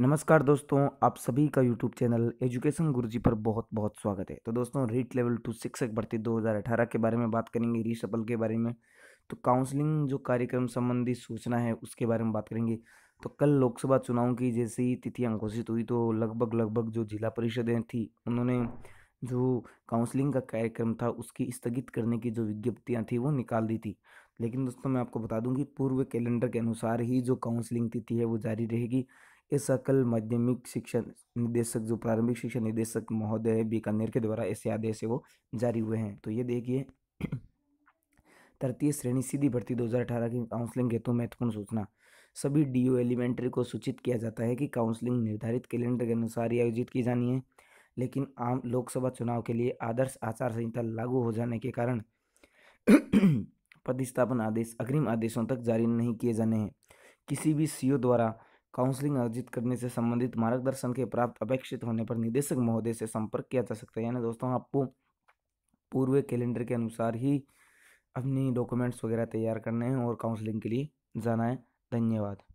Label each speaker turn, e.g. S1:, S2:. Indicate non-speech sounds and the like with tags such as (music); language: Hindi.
S1: नमस्कार दोस्तों आप सभी का यूट्यूब चैनल एजुकेशन गुरुजी पर बहुत बहुत स्वागत है तो दोस्तों रीट लेवल टू शिक्षक भर्ती 2018 के बारे में बात करेंगे रीसफल के बारे में तो काउंसलिंग जो कार्यक्रम संबंधी सूचना है उसके बारे में बात करेंगे तो कल लोकसभा चुनाव की जैसे ही तिथियाँ घोषित हुई तो लगभग लगभग जो जिला परिषदें थी उन्होंने जो काउंसलिंग का कार्यक्रम था उसकी स्थगित करने की जो विज्ञप्तियाँ थी वो निकाल दी थी लेकिन दोस्तों मैं आपको बता दूँगी कि पूर्व कैलेंडर के अनुसार ही जो काउंसलिंग तिथि है वो जारी रहेगी ये सकल माध्यमिक शिक्षण निदेशक जो प्रारंभिक शिक्षा निदेशक महोदय बीकानेर के द्वारा ऐसे आदेश है वो जारी हुए हैं तो ये देखिए तृतीय श्रेणी सीधी भर्ती 2018 की काउंसलिंग हेतु महत्वपूर्ण सूचना सभी डीयू एलिमेंट्री को सूचित किया जाता है कि काउंसलिंग निर्धारित कैलेंडर के अनुसार ही आयोजित की जानी है लेकिन आम लोकसभा चुनाव के लिए आदर्श आचार संहिता लागू हो जाने के कारण (coughs) पदस्थापन आदेश अग्रिम आदेशों तक जारी नहीं किए जाने हैं किसी भी सीओ द्वारा काउंसलिंग आयोजित करने से संबंधित मार्गदर्शन के प्राप्त अपेक्षित होने पर निदेशक महोदय से संपर्क किया जा सकता है यानी दोस्तों आपको पूर्व कैलेंडर के अनुसार ही अपनी डॉक्यूमेंट्स वगैरह तैयार करने हैं और काउंसलिंग के लिए जाना है धन्यवाद